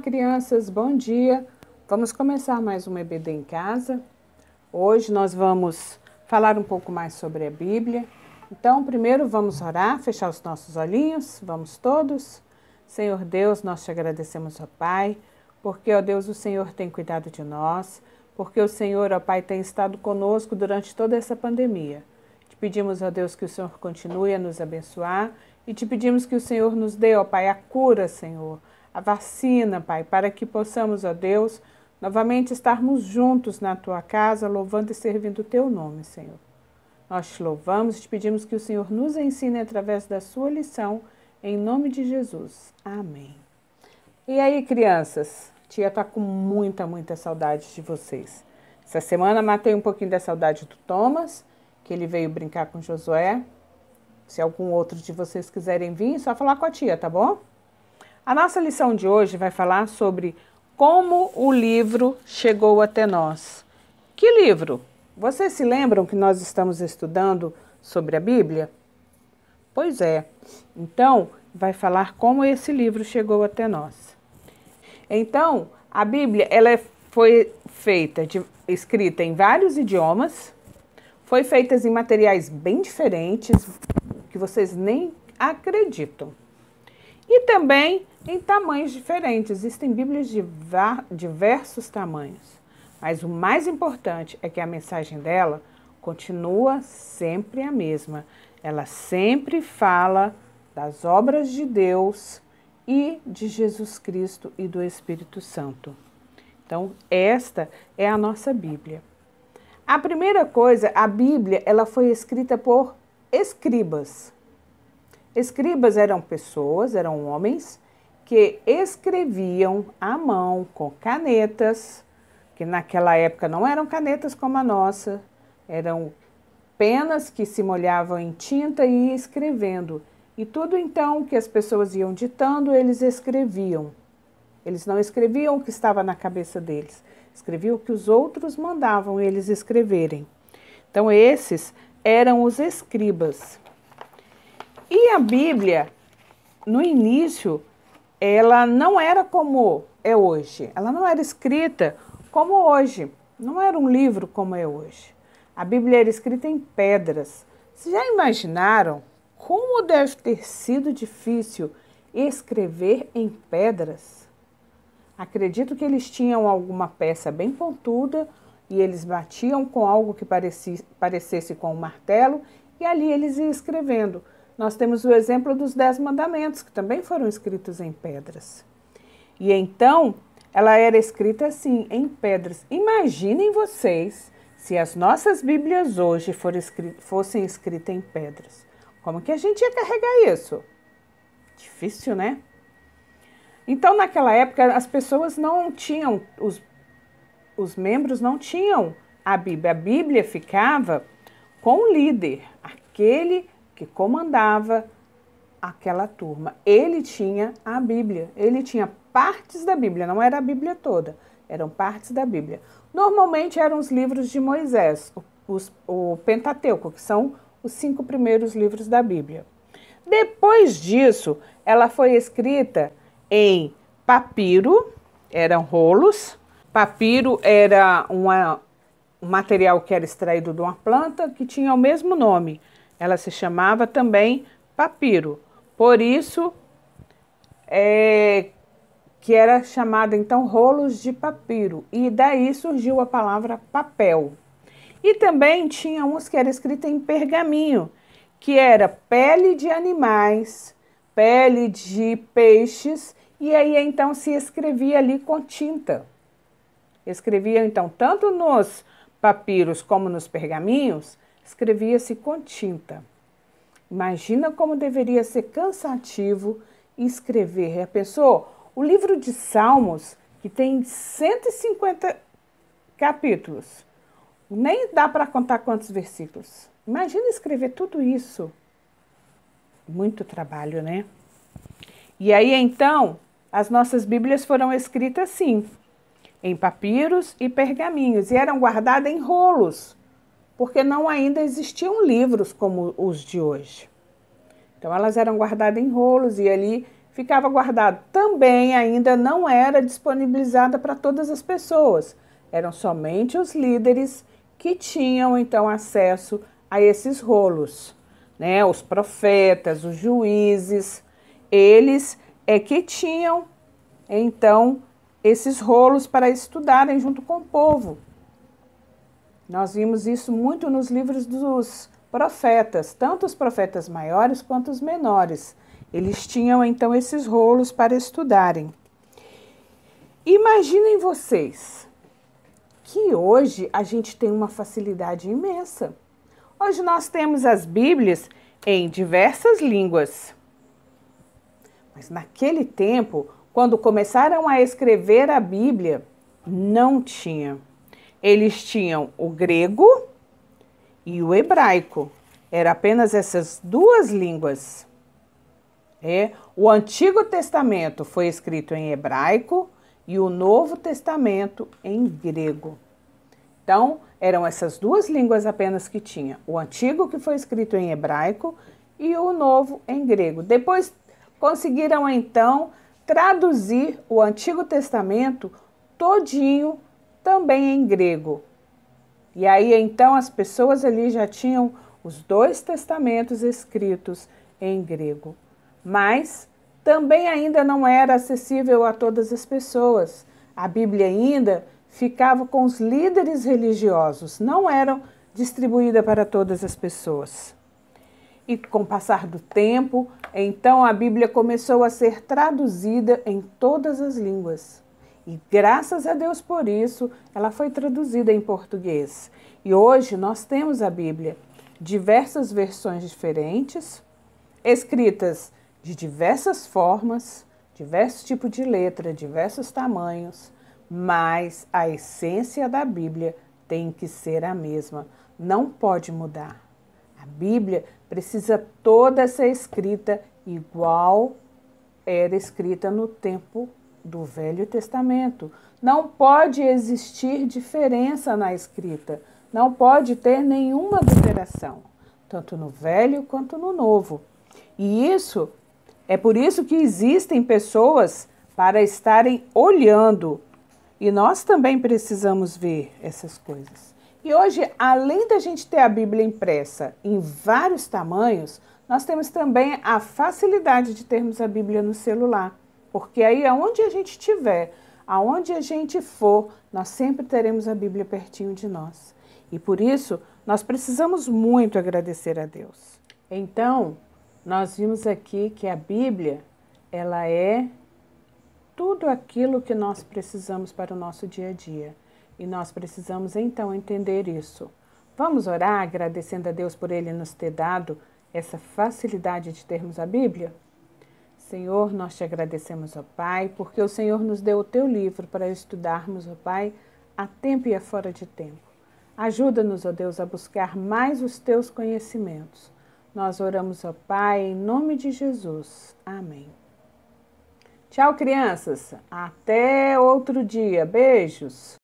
crianças, bom dia! Vamos começar mais um EBD em casa. Hoje nós vamos falar um pouco mais sobre a Bíblia. Então, primeiro vamos orar, fechar os nossos olhinhos, vamos todos. Senhor Deus, nós te agradecemos, ó Pai, porque, ó Deus, o Senhor tem cuidado de nós, porque o Senhor, ó Pai, tem estado conosco durante toda essa pandemia. Te pedimos, ó Deus, que o Senhor continue a nos abençoar e te pedimos que o Senhor nos dê, ó Pai, a cura, Senhor a vacina, Pai, para que possamos, ó Deus, novamente estarmos juntos na tua casa, louvando e servindo o teu nome, Senhor. Nós te louvamos e te pedimos que o Senhor nos ensine através da sua lição, em nome de Jesus. Amém. E aí, crianças? Tia está com muita, muita saudade de vocês. Essa semana matei um pouquinho da saudade do Thomas, que ele veio brincar com Josué. Se algum outro de vocês quiserem vir, é só falar com a tia, tá bom? A nossa lição de hoje vai falar sobre como o livro chegou até nós. Que livro? Vocês se lembram que nós estamos estudando sobre a Bíblia? Pois é. Então, vai falar como esse livro chegou até nós. Então, a Bíblia, ela foi feita, de, escrita em vários idiomas, foi feita em materiais bem diferentes, que vocês nem acreditam e também em tamanhos diferentes. Existem Bíblias de diversos tamanhos, mas o mais importante é que a mensagem dela continua sempre a mesma. Ela sempre fala das obras de Deus e de Jesus Cristo e do Espírito Santo. Então, esta é a nossa Bíblia. A primeira coisa, a Bíblia, ela foi escrita por escribas. Escribas eram pessoas, eram homens que escreviam à mão com canetas, que naquela época não eram canetas como a nossa, eram penas que se molhavam em tinta e ia escrevendo. E tudo então que as pessoas iam ditando, eles escreviam. Eles não escreviam o que estava na cabeça deles, escreviam o que os outros mandavam eles escreverem. Então, esses eram os escribas. E a Bíblia, no início, ela não era como é hoje. Ela não era escrita como hoje. Não era um livro como é hoje. A Bíblia era escrita em pedras. Vocês já imaginaram como deve ter sido difícil escrever em pedras? Acredito que eles tinham alguma peça bem pontuda e eles batiam com algo que parecesse com um martelo e ali eles iam escrevendo. Nós temos o exemplo dos Dez Mandamentos, que também foram escritos em pedras. E então, ela era escrita assim, em pedras. Imaginem vocês se as nossas Bíblias hoje fossem escritas em pedras. Como que a gente ia carregar isso? Difícil, né? Então, naquela época, as pessoas não tinham, os, os membros não tinham a Bíblia. A Bíblia ficava com o líder, aquele que comandava aquela turma. Ele tinha a Bíblia, ele tinha partes da Bíblia, não era a Bíblia toda, eram partes da Bíblia. Normalmente eram os livros de Moisés, os, o Pentateuco, que são os cinco primeiros livros da Bíblia. Depois disso, ela foi escrita em papiro, eram rolos. Papiro era uma, um material que era extraído de uma planta que tinha o mesmo nome. Ela se chamava também papiro. Por isso é, que era chamada então rolos de papiro. E daí surgiu a palavra papel. E também tinha uns que era escrita em pergaminho, que era pele de animais, pele de peixes, e aí então se escrevia ali com tinta. Escrevia então tanto nos papiros como nos pergaminhos escrevia-se com tinta. Imagina como deveria ser cansativo escrever. Já pensou? O livro de Salmos, que tem 150 capítulos, nem dá para contar quantos versículos. Imagina escrever tudo isso. Muito trabalho, né? E aí então, as nossas Bíblias foram escritas assim, em papiros e pergaminhos, e eram guardadas em rolos porque não ainda existiam livros como os de hoje. Então elas eram guardadas em rolos e ali ficava guardado. Também ainda não era disponibilizada para todas as pessoas. Eram somente os líderes que tinham então acesso a esses rolos, né? Os profetas, os juízes, eles é que tinham então esses rolos para estudarem junto com o povo. Nós vimos isso muito nos livros dos profetas, tanto os profetas maiores quanto os menores. Eles tinham então esses rolos para estudarem. Imaginem vocês que hoje a gente tem uma facilidade imensa. Hoje nós temos as Bíblias em diversas línguas. Mas naquele tempo, quando começaram a escrever a Bíblia, não tinha eles tinham o grego e o hebraico. Era apenas essas duas línguas. É, o Antigo Testamento foi escrito em hebraico e o Novo Testamento em grego. Então, eram essas duas línguas apenas que tinha. O Antigo, que foi escrito em hebraico, e o Novo em grego. Depois conseguiram, então, traduzir o Antigo Testamento todinho também em grego. E aí então as pessoas ali já tinham os dois testamentos escritos em grego, mas também ainda não era acessível a todas as pessoas. A Bíblia ainda ficava com os líderes religiosos, não era distribuída para todas as pessoas. E com o passar do tempo, então a Bíblia começou a ser traduzida em todas as línguas. E graças a Deus por isso, ela foi traduzida em português. E hoje nós temos a Bíblia, diversas versões diferentes, escritas de diversas formas, diversos tipos de letra, diversos tamanhos, mas a essência da Bíblia tem que ser a mesma, não pode mudar. A Bíblia precisa toda ser escrita igual era escrita no tempo do Velho Testamento. Não pode existir diferença na escrita, não pode ter nenhuma adulteração, tanto no Velho quanto no Novo. E isso é por isso que existem pessoas para estarem olhando. E nós também precisamos ver essas coisas. E hoje, além da gente ter a Bíblia impressa em vários tamanhos, nós temos também a facilidade de termos a Bíblia no celular. Porque aí aonde a gente estiver, aonde a gente for, nós sempre teremos a Bíblia pertinho de nós. E por isso, nós precisamos muito agradecer a Deus. Então, nós vimos aqui que a Bíblia, ela é tudo aquilo que nós precisamos para o nosso dia a dia. E nós precisamos então entender isso. Vamos orar agradecendo a Deus por ele nos ter dado essa facilidade de termos a Bíblia? Senhor, nós te agradecemos, ó Pai, porque o Senhor nos deu o teu livro para estudarmos, ó Pai, a tempo e a fora de tempo. Ajuda-nos, ó Deus, a buscar mais os teus conhecimentos. Nós oramos, ó Pai, em nome de Jesus. Amém. Tchau, crianças. Até outro dia. Beijos.